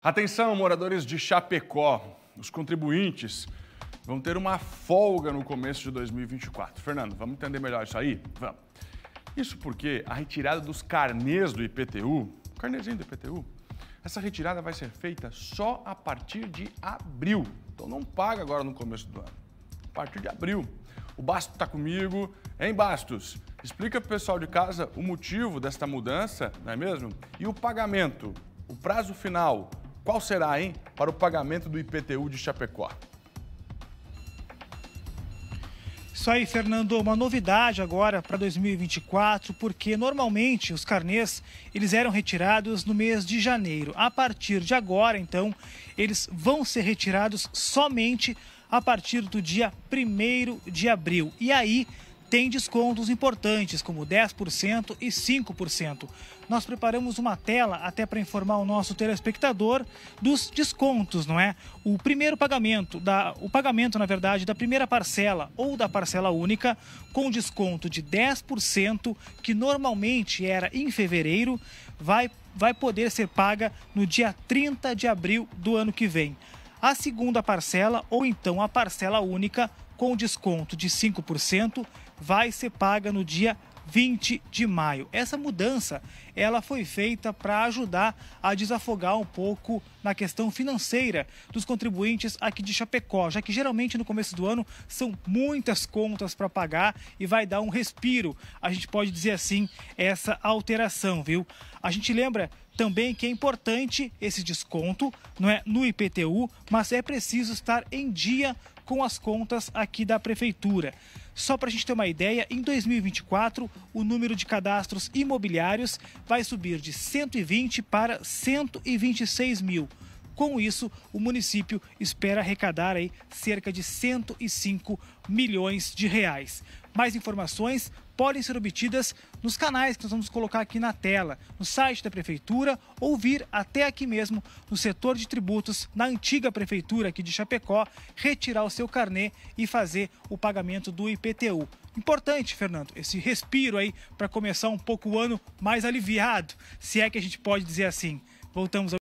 Atenção, moradores de Chapecó, os contribuintes vão ter uma folga no começo de 2024. Fernando, vamos entender melhor isso aí? Vamos. Isso porque a retirada dos carnês do IPTU, carnezinho do IPTU, essa retirada vai ser feita só a partir de abril. Então não paga agora no começo do ano. A partir de abril. O Bastos está comigo. Hein, Bastos? Explica para o pessoal de casa o motivo desta mudança, não é mesmo? E o pagamento, o prazo final, qual será, hein, para o pagamento do IPTU de Chapecó? Isso aí, Fernando, uma novidade agora para 2024, porque normalmente os carnês, eles eram retirados no mês de janeiro. A partir de agora, então, eles vão ser retirados somente a partir do dia 1 de abril. E aí, tem descontos importantes, como 10% e 5%. Nós preparamos uma tela até para informar o nosso telespectador dos descontos, não é? O primeiro pagamento, da, o pagamento, na verdade, da primeira parcela ou da parcela única, com desconto de 10%, que normalmente era em fevereiro, vai, vai poder ser paga no dia 30 de abril do ano que vem a segunda parcela ou então a parcela única com desconto de 5% vai ser paga no dia 20 de maio. Essa mudança, ela foi feita para ajudar a desafogar um pouco na questão financeira dos contribuintes aqui de Chapecó, já que geralmente no começo do ano são muitas contas para pagar e vai dar um respiro. A gente pode dizer assim essa alteração, viu? A gente lembra também que é importante esse desconto, não é no IPTU, mas é preciso estar em dia com as contas aqui da prefeitura. Só para a gente ter uma ideia, em 2024 o número de cadastros imobiliários vai subir de 120 para 126 mil. Com isso, o município espera arrecadar aí cerca de 105 milhões de reais. Mais informações podem ser obtidas nos canais que nós vamos colocar aqui na tela, no site da Prefeitura ou vir até aqui mesmo no setor de tributos, na antiga Prefeitura aqui de Chapecó, retirar o seu carnet e fazer o pagamento do IPTU. Importante, Fernando, esse respiro aí para começar um pouco o ano mais aliviado, se é que a gente pode dizer assim. Voltamos ao